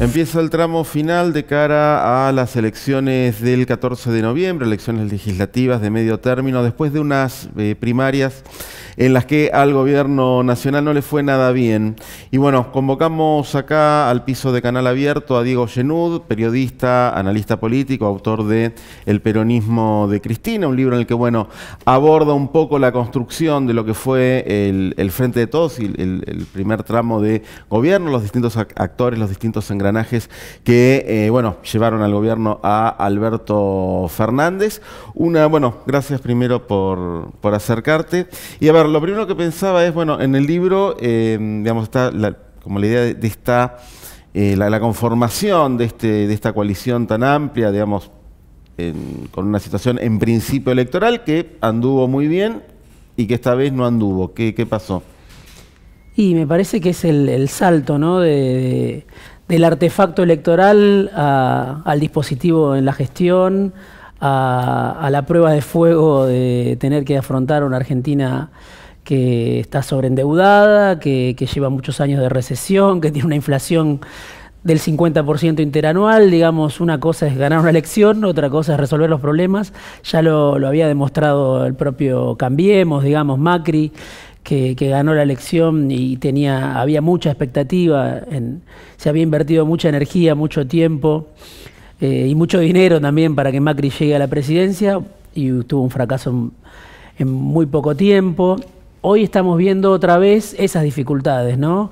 Empieza el tramo final de cara a las elecciones del 14 de noviembre, elecciones legislativas de medio término, después de unas eh, primarias en las que al gobierno nacional no le fue nada bien. Y bueno, convocamos acá al piso de Canal Abierto a Diego Genud, periodista, analista político, autor de El peronismo de Cristina, un libro en el que, bueno, aborda un poco la construcción de lo que fue el, Frente de Todos y el, primer tramo de gobierno, los distintos actores, los distintos engranajes que, eh, bueno, llevaron al gobierno a Alberto Fernández. Una, bueno, gracias primero por, por acercarte. Y lo primero que pensaba es, bueno, en el libro, em, digamos, está la, como la idea de, esta, eh, la, conformación de, este, de esta coalición tan amplia, digamos, con una situación en principio electoral que anduvo muy bien y que esta vez no anduvo. ¿Qué, pasó? Y me parece que es el, salto, ¿no? del artefacto electoral al dispositivo en la gestión, a, a, la prueba de fuego de tener que afrontar una Argentina que está sobreendeudada, que, lleva muchos años de recesión, que tiene una inflación del 50% interanual, digamos, una cosa es ganar una elección, otra cosa es resolver los problemas, ya lo, había demostrado el propio Cambiemos, digamos, Macri, que, ganó la elección y tenía, había mucha expectativa, se había invertido mucha energía, mucho tiempo eh, y mucho dinero también para que Macri llegue a la presidencia y tuvo un fracaso en muy poco tiempo hoy estamos viendo otra vez esas dificultades, ¿no?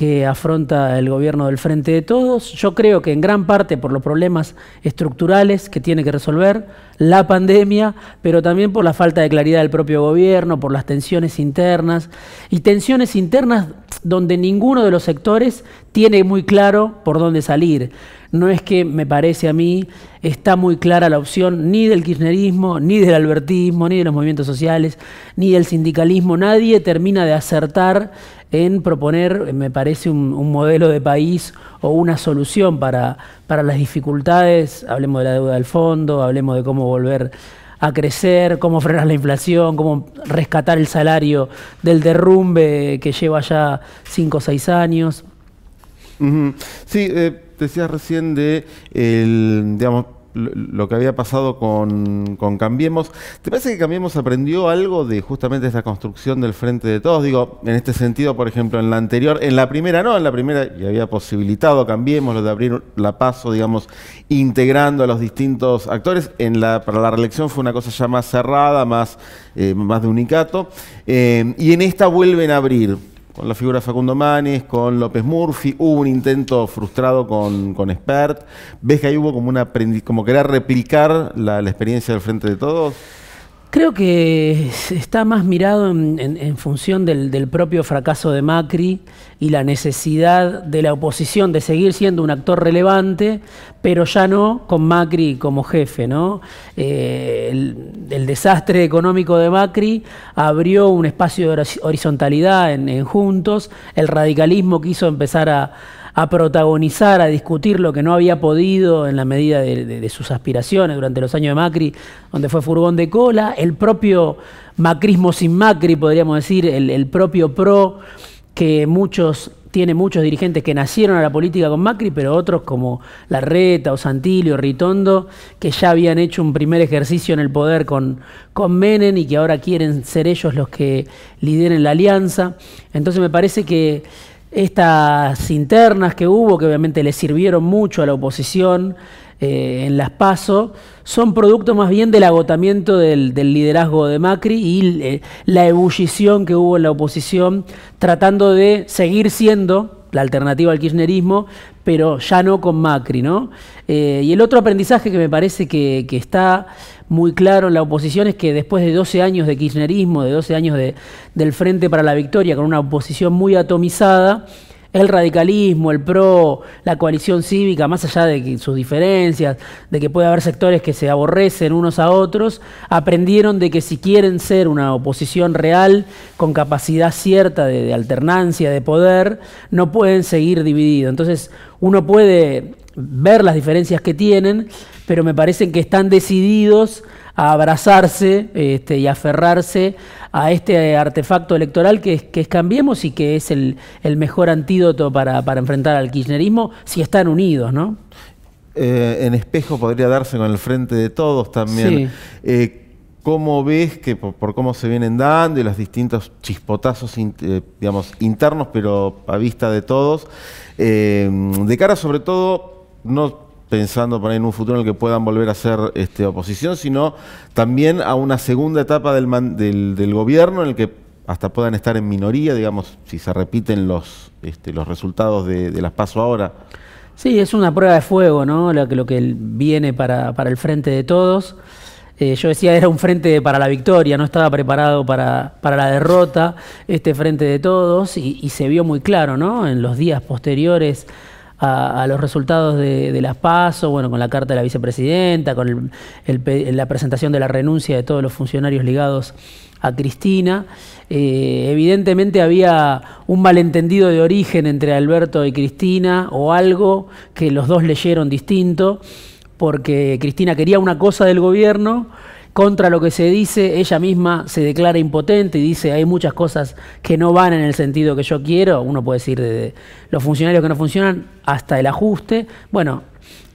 que afronta el gobierno del Frente de Todos. Yo creo que en gran parte por los problemas estructurales que tiene que resolver, la pandemia, pero también por la falta de claridad del propio gobierno, por las tensiones internas, y tensiones internas donde ninguno de los sectores tiene muy claro por dónde salir. No es que, me parece a mí, está muy clara la opción ni del kirchnerismo, ni del albertismo, ni de los movimientos sociales, ni del sindicalismo. Nadie termina de acertar en proponer, eh, me parece, un, modelo de país o una solución para, para las dificultades, hablemos de la deuda del fondo, hablemos de cómo volver a crecer, cómo frenar la inflación, cómo rescatar el salario del derrumbe que lleva ya 5 o 6 años. Sí, eh, decías recién de, el, digamos, lo que había pasado con, Cambiemos. ¿Te parece que Cambiemos aprendió algo de justamente esta construcción del frente de todos? Digo, en este sentido, por ejemplo, en la anterior, en la primera no, en la primera ya había posibilitado Cambiemos lo de abrir la paso, digamos, integrando a los distintos actores. En la, para la reelección fue una cosa ya más cerrada, más, eh, más de unicato. Eh, y en esta vuelven a abrir con la figura de Facundo Manes, con López Murphy, hubo un intento frustrado con, con Spert. ¿Ves que ahí hubo como una como querer replicar la experiencia del frente de todos? Creo que está más mirado en, función del, propio fracaso de Macri y la necesidad de la oposición de seguir siendo un actor relevante, pero ya no con Macri como jefe. ¿no? Eh, el, desastre económico de Macri abrió un espacio de horizontalidad en Juntos, el radicalismo quiso empezar a, a protagonizar, a discutir lo que no había podido en la medida de, sus aspiraciones durante los años de Macri, donde fue furgón de cola, el propio macrismo sin Macri, podríamos decir, el, propio PRO, que muchos tiene muchos dirigentes que nacieron a la política con Macri, pero otros como Larreta o Santilio, Ritondo, que ya habían hecho un primer ejercicio en el poder con, con Menem y que ahora quieren ser ellos los que lideren la alianza. Entonces me parece que estas internas que hubo, que obviamente le sirvieron mucho a la oposición eh, en las PASO, son producto más bien del agotamiento del, liderazgo de Macri y eh, la ebullición que hubo en la oposición, tratando de seguir siendo la alternativa al kirchnerismo, pero ya no con Macri, ¿no? Eh, y el otro aprendizaje que me parece que, está muy claro en la oposición es que después de 12 años de kirchnerismo, de 12 años de, del Frente para la Victoria, con una oposición muy atomizada, el radicalismo, el PRO, la coalición cívica, más allá de sus diferencias, de que puede haber sectores que se aborrecen unos a otros, aprendieron de que si quieren ser una oposición real, con capacidad cierta de, de alternancia, de poder, no pueden seguir divididos. Entonces, uno puede ver las diferencias que tienen, pero me parecen que están decididos a abrazarse este, y aferrarse a este artefacto electoral que, que es Cambiemos y que es el, mejor antídoto para, enfrentar al kirchnerismo si están unidos, ¿no? Eh, en espejo podría darse con el frente de todos también. Eh, ¿Cómo ves que por, cómo se vienen dando y los distintos chispotazos eh, digamos, internos, pero a vista de todos, de cara sobre todo, no pensando para en un futuro en el que puedan volver a ser este, oposición, sino también a una segunda etapa del, gobierno en el que hasta puedan estar en minoría, digamos, si se repiten los, este, los resultados de, las PASO ahora. Sí, es una prueba de fuego, ¿no? Lo que, viene para, el frente de todos. Eh, yo decía, era un frente para la victoria, no estaba preparado para, para la derrota, este frente de todos, y, y se vio muy claro, ¿no? En los días posteriores a, los resultados de, las PASO, bueno, con la carta de la vicepresidenta, con la presentación de la renuncia de todos los funcionarios ligados a Cristina. Eh, evidentemente había un malentendido de origen entre Alberto y Cristina o algo que los dos leyeron distinto, porque Cristina quería una cosa del gobierno contra lo que se dice, ella misma se declara impotente y dice hay muchas cosas que no van en el sentido que yo quiero. Uno puede decir de los funcionarios que no funcionan hasta el ajuste. Bueno,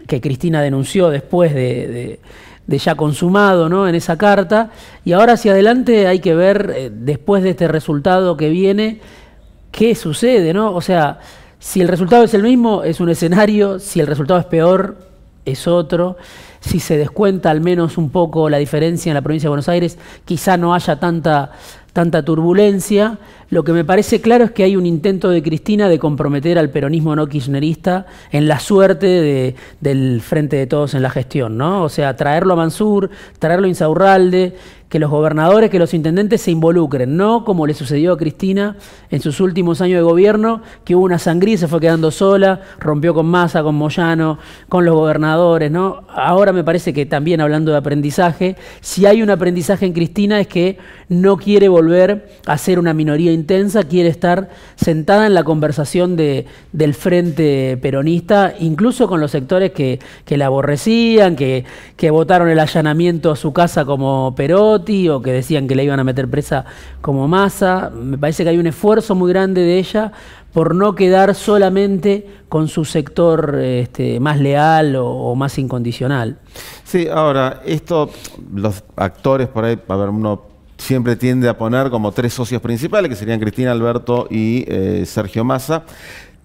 que Cristina denunció después de, ya consumado ¿no? en esa carta. Y ahora hacia adelante hay que ver, eh, después de este resultado que viene, qué sucede, ¿no? O sea, si el resultado es el mismo, es un escenario, si el resultado es peor, es otro si se descuenta al menos un poco la diferencia en la provincia de Buenos Aires, quizá no haya tanta, tanta turbulencia, lo que me parece claro es que hay un intento de Cristina de comprometer al peronismo no kirchnerista en la suerte del frente de todos en la gestión, ¿no? O sea, traerlo a Mansur, traerlo a Insaurralde, que los gobernadores, que los intendentes se involucren, no como le sucedió a Cristina en sus últimos años de gobierno, que hubo una sangría, se fue quedando sola, rompió con Massa, con Moyano, con los gobernadores, ¿no? Ahora me parece que también hablando de aprendizaje, si hay un aprendizaje en Cristina es que no quiere volver a ser una minoría intensa quiere estar sentada en la conversación del frente peronista, incluso con los sectores que, la aborrecían, que, votaron el allanamiento a su casa como Perotti o que decían que la iban a meter presa como Massa. Me parece que hay un esfuerzo muy grande de ella por no quedar solamente con su sector este, más leal o, o, más incondicional. Sí, ahora, esto, los actores por ahí, a ver, uno siempre tiende a poner como tres socios principales, que serían Cristina Alberto y eh, Sergio Massa.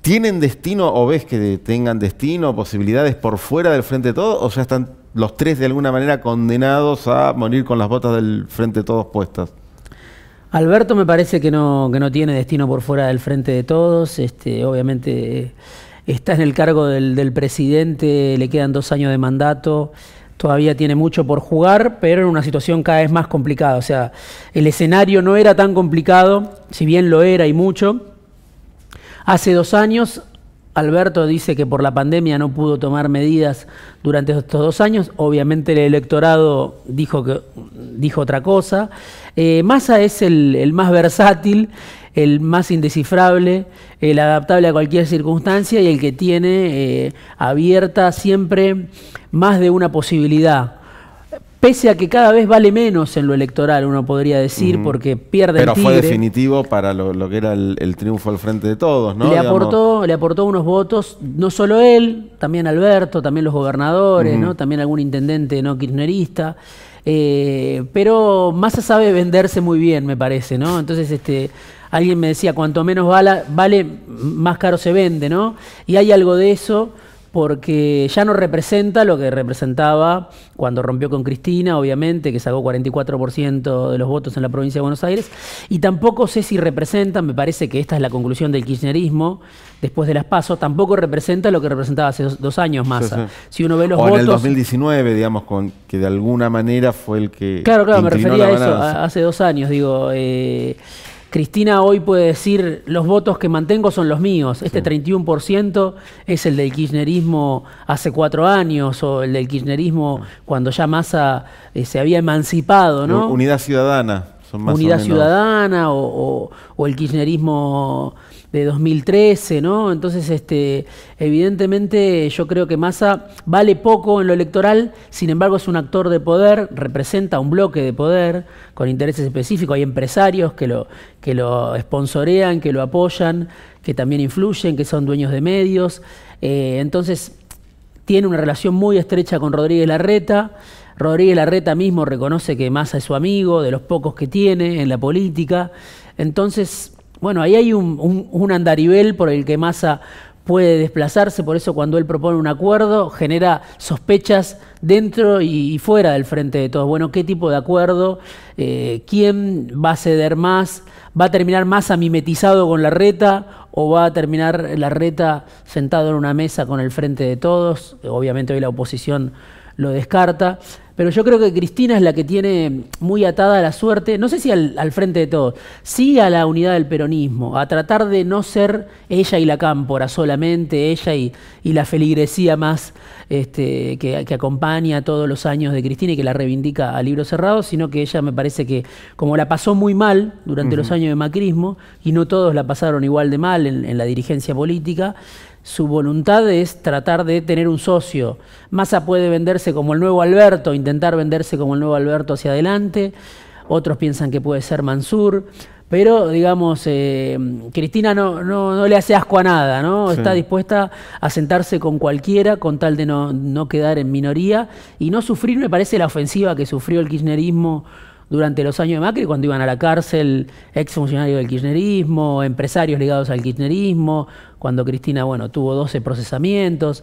¿Tienen destino o ves que tengan destino, posibilidades por fuera del Frente de Todos? ¿O sea, están los tres de alguna manera condenados a morir con las botas del Frente de Todos puestas? Alberto me parece que no, que no tiene destino por fuera del Frente de Todos. Este, obviamente eh, está en el cargo del presidente, le quedan dos años de mandato todavía tiene mucho por jugar, pero en una situación cada vez más complicada. O sea, el escenario no era tan complicado, si bien lo era y mucho. Hace dos años, Alberto dice que por la pandemia no pudo tomar medidas durante estos dos años. Obviamente el electorado dijo, que, dijo otra cosa. Eh, Massa es el más versátil el más indescifrable, el adaptable a cualquier circunstancia y el que tiene eh, abierta siempre más de una posibilidad. Pese a que cada vez vale menos en lo electoral, uno podría decir, porque pierde Pero fue definitivo para lo, que era el, triunfo al frente de todos, ¿no? Le aportó, le aportó unos votos, no solo él, también Alberto, también los gobernadores, ¿no? También algún intendente no kirchnerista. Eh, pero Massa sabe venderse muy bien, me parece, ¿no? Entonces, este, Alguien me decía, cuanto menos vale, vale, más caro se vende, ¿no? Y hay algo de eso porque ya no representa lo que representaba cuando rompió con Cristina, obviamente, que sacó 44% de los votos en la provincia de Buenos Aires, y tampoco sé si representa, me parece que esta es la conclusión del kirchnerismo, después de las pasos, tampoco representa lo que representaba hace dos, años Massa. Si uno ve los o votos... en el 2019, digamos, con, que de alguna manera fue el que... Claro, claro, me refería a eso, hace dos años, digo... Eh, Cristina hoy puede decir, los votos que mantengo son los míos, este 31% es el del kirchnerismo hace cuatro años o el del kirchnerismo ah. cuando ya Massa eh, se había emancipado, ¿no? Unidad Ciudadana. Son más Unidad Ciudadana o el kirchnerismo de 2013, ¿no? Entonces, este, evidentemente yo creo que Massa vale poco en lo electoral, sin embargo es un actor de poder, representa un bloque de poder con intereses específicos, hay empresarios que lo, que lo sponsorean, que lo apoyan, que también influyen, que son dueños de medios. Eh, entonces, tiene una relación muy estrecha con Rodríguez Larreta. Rodríguez Larreta mismo reconoce que Massa es su amigo, de los pocos que tiene en la política. Entonces, bueno, ahí hay un, un, andarivel por el que Massa puede desplazarse, por eso cuando él propone un acuerdo genera sospechas dentro y, fuera del frente de todos. Bueno, ¿qué tipo de acuerdo? Eh, ¿Quién va a ceder más? ¿Va a terminar más amimetizado con la reta o va a terminar la reta sentado en una mesa con el frente de todos? Obviamente hoy la oposición lo descarta pero yo creo que Cristina es la que tiene muy atada a la suerte, no sé si al, frente de todos, sí a la unidad del peronismo, a tratar de no ser ella y la cámpora solamente, ella y, la feligresía más este, que, acompaña todos los años de Cristina y que la reivindica a libro cerrado, sino que ella me parece que, como la pasó muy mal durante los años de macrismo, y no todos la pasaron igual de mal en la dirigencia política, su voluntad es tratar de tener un socio. Massa puede venderse como el nuevo Alberto, intentar venderse como el nuevo Alberto hacia adelante. Otros piensan que puede ser Mansur. Pero, digamos, eh, Cristina no, no, le hace asco a nada, ¿no? Está dispuesta a sentarse con cualquiera con tal de no, no quedar en minoría y no sufrir, me parece, la ofensiva que sufrió el kirchnerismo durante los años de Macri, cuando iban a la cárcel ex funcionarios del kirchnerismo, empresarios ligados al kirchnerismo, cuando Cristina, bueno, tuvo 12 procesamientos.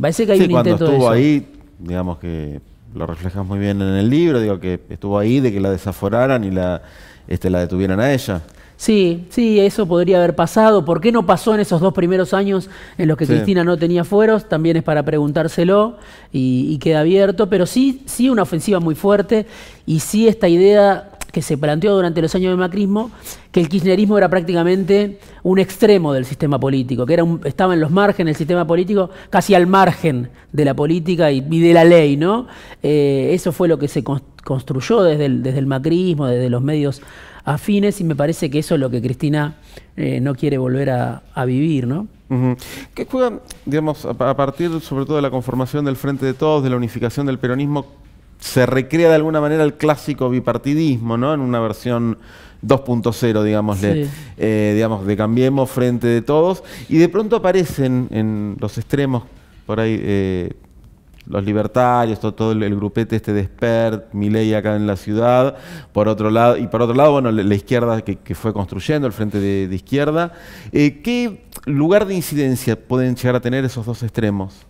parece que hay un estuvo de ahí, digamos que lo reflejas muy bien en el libro, digo que estuvo ahí de que la desaforaran y la, este, la detuvieran a ella. Sí, sí, eso podría haber pasado. ¿Por qué no pasó en esos dos primeros años en los que Cristina no tenía fueros? También es para preguntárselo y, queda abierto. Pero sí, sí una ofensiva muy fuerte y sí esta idea que se planteó durante los años de macrismo, que el kirchnerismo era prácticamente un extremo del sistema político, que era estaba en los márgenes del sistema político, casi al margen de la política y, de la ley, ¿no? Eh, eso fue lo que se construyó desde desde el macrismo, desde los medios afines y me parece que eso es lo que Cristina eh, no quiere volver a, vivir, ¿no? Que juegan, digamos, a partir sobre todo de la conformación del Frente de Todos, de la unificación del peronismo, se recrea de alguna manera el clásico bipartidismo, ¿no? En una versión 2.0, digámosle, eh, digamos, de Cambiemos, Frente de Todos, y de pronto aparecen en los extremos, por ahí... Eh, los libertarios, todo, el grupete este de Spert, Milei acá en la ciudad, por otro lado, y por otro lado, bueno, la izquierda que, fue construyendo, el frente de, izquierda. Eh, ¿Qué lugar de incidencia pueden llegar a tener esos dos extremos?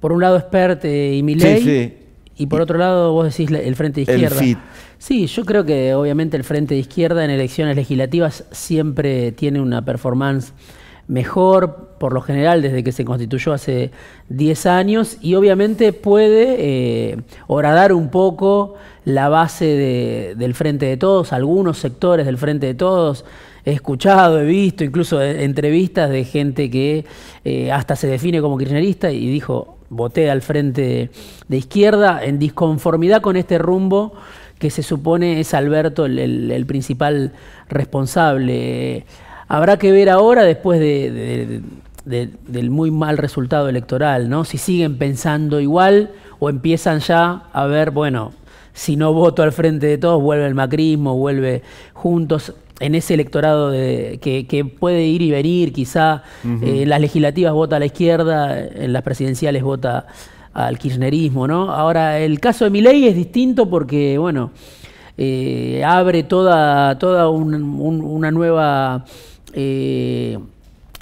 Por un lado Spert eh, y Milei, sí, y por otro lado vos decís el frente de izquierda. El Sí, yo creo que obviamente el frente de izquierda en elecciones legislativas siempre tiene una performance mejor, por lo general, desde que se constituyó hace 10 años, y obviamente puede eh, horadar un poco la base del Frente de Todos, algunos sectores del Frente de Todos. He escuchado, he visto incluso e, entrevistas de gente que eh, hasta se define como kirchnerista y dijo, voté al frente de izquierda en disconformidad con este rumbo que se supone es Alberto el principal responsable. Habrá que ver ahora, después del muy mal resultado electoral, ¿no? Si siguen pensando igual o empiezan ya a ver, bueno, si no voto al frente de todos, vuelve el macrismo, vuelve juntos en ese electorado de, que, puede ir y venir, quizá en eh, las legislativas vota a la izquierda, en las presidenciales vota al kirchnerismo, ¿no? Ahora, el caso de ley es distinto porque, bueno, eh, abre toda, toda una nueva eh,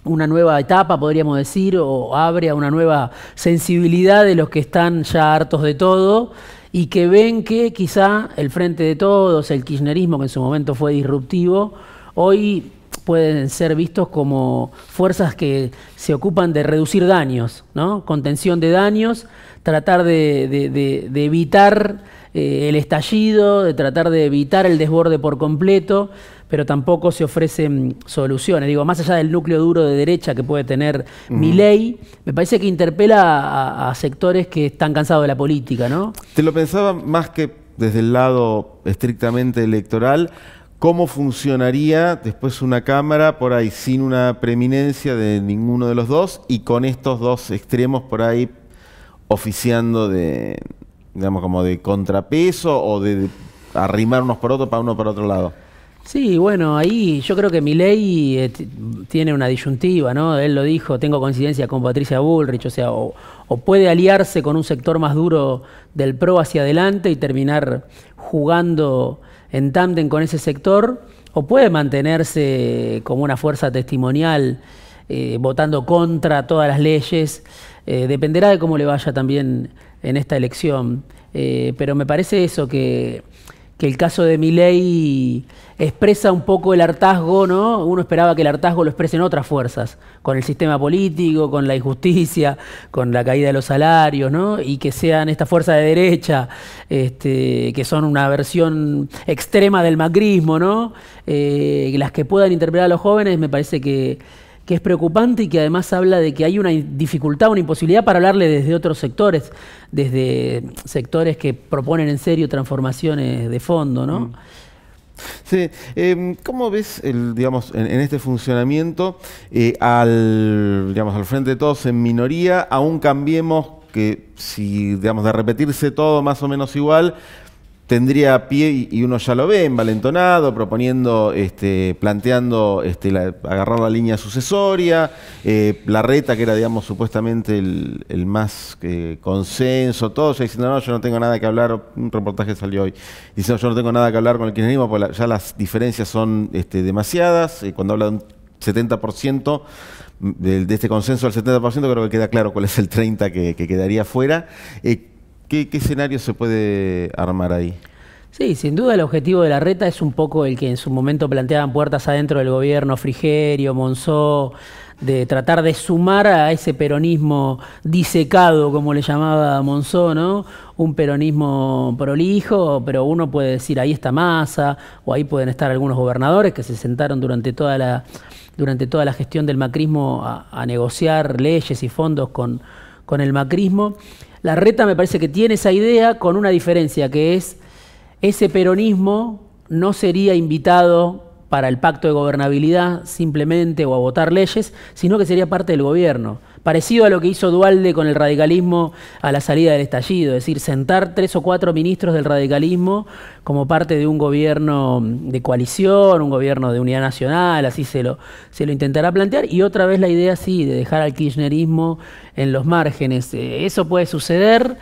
una nueva etapa, podríamos decir, o abre a una nueva sensibilidad de los que están ya hartos de todo y que ven que quizá el Frente de Todos, el Kirchnerismo, que en su momento fue disruptivo, hoy pueden ser vistos como fuerzas que se ocupan de reducir daños, ¿no? contención de daños, tratar de evitar eh, el estallido, de tratar de evitar el desborde por completo, pero tampoco se ofrecen soluciones. Digo, más allá del núcleo duro de derecha que puede tener mi ley, me parece que interpela a, a sectores que están cansados de la política, ¿no? Te lo pensaba más que desde el lado estrictamente electoral, cómo funcionaría después una Cámara por ahí sin una preeminencia de ninguno de los dos y con estos dos extremos por ahí oficiando de, digamos, como de contrapeso o de arrimar unos por otro para uno para otro lado? Sí, bueno, ahí yo creo que mi ley eh, tiene una disyuntiva, ¿no? Él lo dijo, tengo coincidencia con Patricia Bullrich, o sea, o, puede aliarse con un sector más duro del PRO hacia adelante y terminar jugando en tándem con ese sector, o puede mantenerse como una fuerza testimonial, eh, votando contra todas las leyes. Eh, dependerá de cómo le vaya también en esta elección. Eh, pero me parece eso, que, el caso de Miley expresa un poco el hartazgo, ¿no? Uno esperaba que el hartazgo lo expresen otras fuerzas, con el sistema político, con la injusticia, con la caída de los salarios, ¿no? Y que sean esta fuerza de derecha, este, que son una versión extrema del macrismo, ¿no? Eh, las que puedan interpretar a los jóvenes, me parece que que es preocupante y que además habla de que hay una dificultad, una imposibilidad para hablarle desde otros sectores, desde sectores que proponen en serio transformaciones de fondo, ¿no? Mm. Sí. Em, ¿Cómo ves, el, digamos, en, este funcionamiento eh, al, digamos, al frente de todos en minoría, aún cambiemos que si, digamos, de repetirse todo más o menos igual, tendría pie y, uno ya lo ve envalentonado, proponiendo, este, planteando este, agarrar la línea sucesoria, eh, la reta que era, digamos, supuestamente el, más eh, consenso, todo, ya diciendo, no, yo no tengo nada que hablar, un reportaje salió hoy, diciendo, yo no tengo nada que hablar con el kirchnerismo, porque ya las diferencias son este, demasiadas, eh, cuando habla de un 70%, mm, de, este consenso del 70%, creo que queda claro cuál es el 30% que, quedaría fuera. ¿Qué, escenario se puede armar ahí? Sí, sin duda el objetivo de la reta es un poco el que en su momento planteaban puertas adentro del gobierno, Frigerio, Monzó, de tratar de sumar a ese peronismo disecado, como le llamaba Monzó, ¿no? Un peronismo prolijo, pero uno puede decir ahí está masa, o ahí pueden estar algunos gobernadores que se sentaron durante toda la, durante toda la gestión del macrismo a, negociar leyes y fondos con, con el macrismo. La reta me parece que tiene esa idea con una diferencia, que es ese peronismo no sería invitado para el pacto de gobernabilidad simplemente o a votar leyes, sino que sería parte del gobierno. Parecido a lo que hizo Dualde con el radicalismo a la salida del estallido, es decir, sentar tres o cuatro ministros del radicalismo como parte de un gobierno de coalición, un gobierno de unidad nacional, así se lo, se lo intentará plantear. Y otra vez la idea, sí, de dejar al kirchnerismo en los márgenes. Eh, eso puede suceder.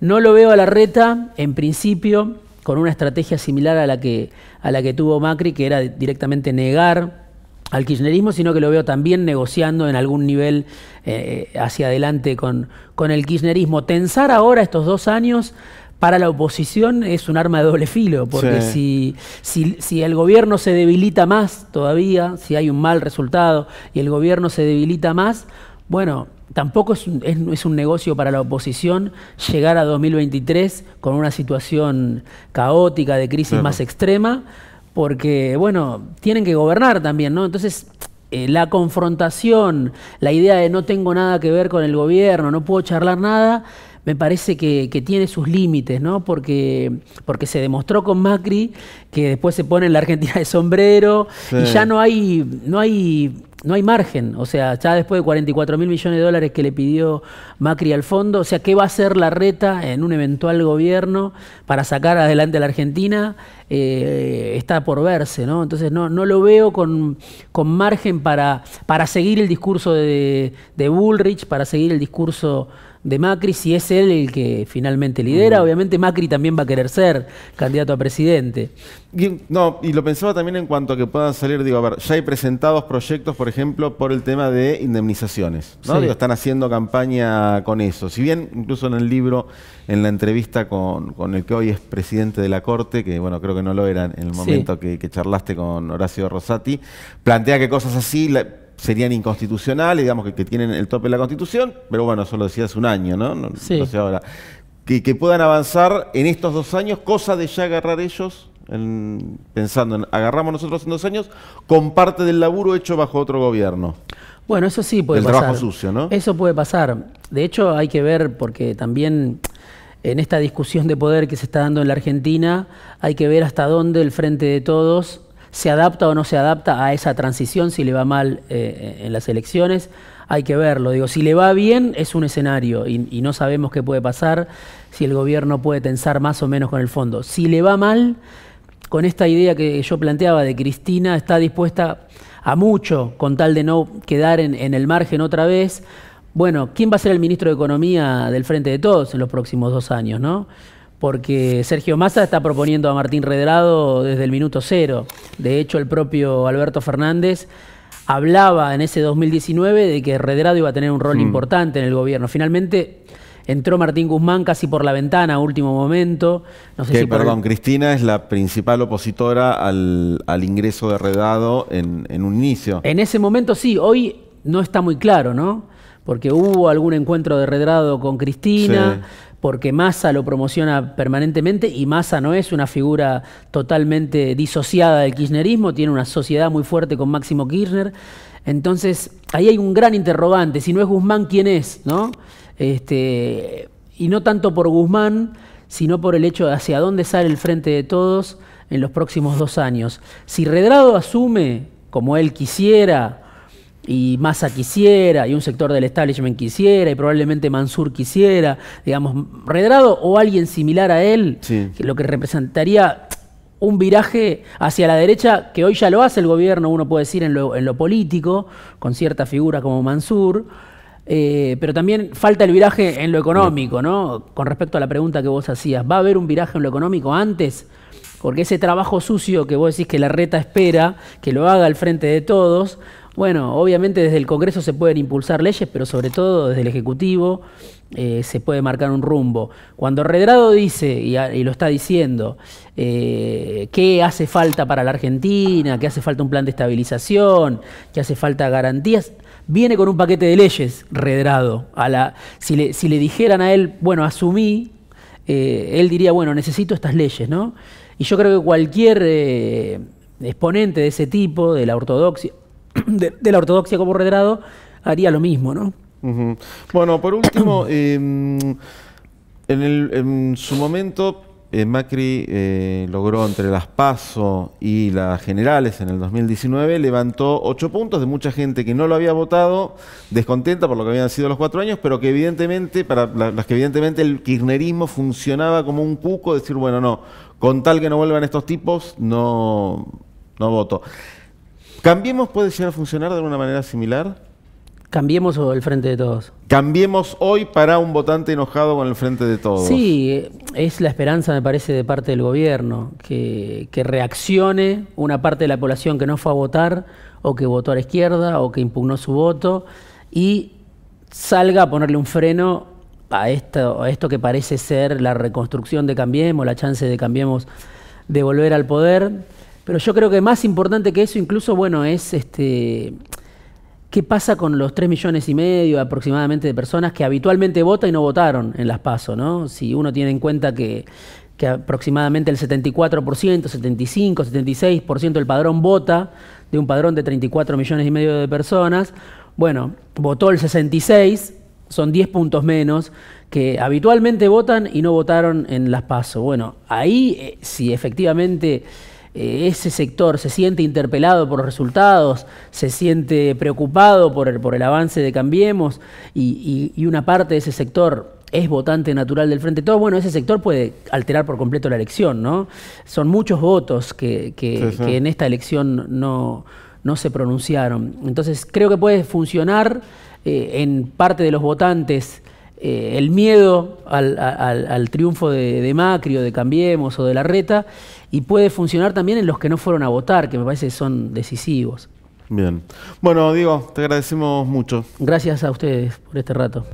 No lo veo a la reta, en principio con una estrategia similar a la que, a la que tuvo Macri, que era directamente negar al kirchnerismo, sino que lo veo también negociando en algún nivel eh, hacia adelante con, con el kirchnerismo. Tensar ahora estos dos años para la oposición es un arma de doble filo, porque si, si, el gobierno se debilita más todavía, si hay un mal resultado y el gobierno se debilita más, bueno, tampoco es un, es, un, negocio para la oposición llegar a 2023 con una situación caótica, de crisis más extrema, porque, bueno, tienen que gobernar también, ¿no? Entonces, eh, la confrontación, la idea de no tengo nada que ver con el gobierno, no puedo charlar nada, me parece que, tiene sus límites, ¿no? Porque, porque se demostró con Macri que después se pone en la Argentina de sombrero y ya no hay, no hay no hay margen. O sea, ya después de 44 mil millones de dólares que le pidió Macri al fondo, o sea, ¿qué va a hacer la reta en un eventual gobierno para sacar adelante a la Argentina? Eh, está por verse, ¿no? Entonces no, no lo veo con, margen para, para seguir el discurso de, de Bullrich, para seguir el discurso de Macri, si es él el que finalmente lidera, obviamente Macri también va a querer ser candidato a presidente. Y, no, y lo pensaba también en cuanto a que puedan salir, digo, a ver, ya hay presentados proyectos, por ejemplo, por el tema de indemnizaciones, ¿no? están haciendo campaña con eso. Si bien, incluso en el libro, en la entrevista con, el que hoy es presidente de la Corte, que bueno, creo que no lo era en el momento que, charlaste con Horacio Rosati, plantea que cosas así serían inconstitucionales, digamos que, tienen el tope de la Constitución, pero bueno, eso lo decía hace un año, ¿no? ahora. Que, puedan avanzar en estos dos años, cosa de ya agarrar ellos, pensando en agarramos nosotros en dos años, con parte del laburo hecho bajo otro gobierno. Bueno, eso sí puede pasar. pasar. trabajo sucio, ¿no? Eso puede pasar. De hecho, hay que ver, porque también en esta discusión de poder que se está dando en la Argentina, hay que ver hasta dónde el Frente de Todos se adapta o no se adapta a esa transición, si le va mal eh, eh, en las elecciones, hay que verlo. Digo, si le va bien es un escenario y, no sabemos qué puede pasar, si el gobierno puede tensar más o menos con el fondo. Si le va mal, con esta idea que yo planteaba de Cristina, está dispuesta a mucho con tal de no quedar en, en el margen otra vez. Bueno, ¿quién va a ser el ministro de Economía del Frente de Todos en los próximos dos años, no? porque Sergio Massa está proponiendo a Martín Redrado desde el minuto cero. De hecho, el propio Alberto Fernández hablaba en ese 2019 de que Redrado iba a tener un rol mm. importante en el gobierno. Finalmente entró Martín Guzmán casi por la ventana último momento. No perdón, Cristina es la principal opositora al, ingreso de Redrado en, un inicio. En ese momento sí, hoy no está muy claro, ¿no? Porque hubo algún encuentro de Redrado con Cristina porque Massa lo promociona permanentemente y Massa no es una figura totalmente disociada del kirchnerismo, tiene una sociedad muy fuerte con Máximo Kirchner. Entonces, ahí hay un gran interrogante, si no es Guzmán, ¿quién es? ¿No? Este, y no tanto por Guzmán, sino por el hecho de hacia dónde sale el frente de todos en los próximos dos años. Si Redrado asume, como él quisiera, y Massa quisiera, y un sector del establishment quisiera, y probablemente Mansur quisiera, digamos, Redrado o alguien similar a él, que lo que representaría un viraje hacia la derecha, que hoy ya lo hace el gobierno, uno puede decir, en lo, político, con cierta figura como Mansur, eh, pero también falta el viraje en lo económico, ¿no? Con respecto a la pregunta que vos hacías, ¿va a haber un viraje en lo económico antes? Porque ese trabajo sucio que vos decís que la reta espera, que lo haga al frente de todos, bueno, obviamente desde el Congreso se pueden impulsar leyes, pero sobre todo desde el Ejecutivo eh, se puede marcar un rumbo. Cuando Redrado dice, y, lo está diciendo, eh, que hace falta para la Argentina, que hace falta un plan de estabilización, que hace falta garantías, viene con un paquete de leyes, Redrado. A la, si, le, dijeran a él, bueno, asumí, eh, él diría, bueno, necesito estas leyes, ¿no? Y yo creo que cualquier exponente de ese tipo, de la ortodoxia, de, la ortodoxia como haría lo mismo, ¿no? Bueno, por último, em, en, su momento eh, Macri eh, logró entre las PASO y las generales en el 2019, levantó ocho puntos de mucha gente que no lo había votado, descontenta por lo que habían sido los cuatro años, pero que evidentemente, para las que evidentemente el kirchnerismo funcionaba como un cuco, decir, bueno, no, con tal que no vuelvan estos tipos, no, no voto. ¿Cambiemos puede llegar a funcionar de alguna manera similar? Cambiemos o el frente de todos. Cambiemos hoy para un votante enojado con el frente de todos. Sí, es la esperanza, me parece, de parte del gobierno, que, reaccione una parte de la población que no fue a votar o que votó a la izquierda o que impugnó su voto y salga a ponerle un freno a esto, a esto que parece ser la reconstrucción de Cambiemos, la chance de Cambiemos de volver al poder pero yo creo que más importante que eso, incluso, bueno, es este. ¿Qué pasa con los 3 millones y medio aproximadamente de personas que habitualmente votan y no votaron en las PASO? ¿no? Si uno tiene en cuenta que, que aproximadamente el 74%, 75%, 76% del padrón vota, de un padrón de 34 millones y medio de personas, bueno, votó el 66, son 10 puntos menos, que habitualmente votan y no votaron en las PASO. Bueno, ahí sí eh, si efectivamente eh, ese sector se siente interpelado por los resultados, se siente preocupado por el, por el avance de Cambiemos y, una parte de ese sector es votante natural del Frente Todo, bueno, ese sector puede alterar por completo la elección, ¿no? Son muchos votos que, en esta elección no, no, se pronunciaron. Entonces, creo que puede funcionar eh, en parte de los votantes eh, el miedo al, triunfo de, de, Macri o de Cambiemos o de la reta, y puede funcionar también en los que no fueron a votar, que me parece son decisivos. Bien. Bueno, Diego, te agradecemos mucho. Gracias a ustedes por este rato.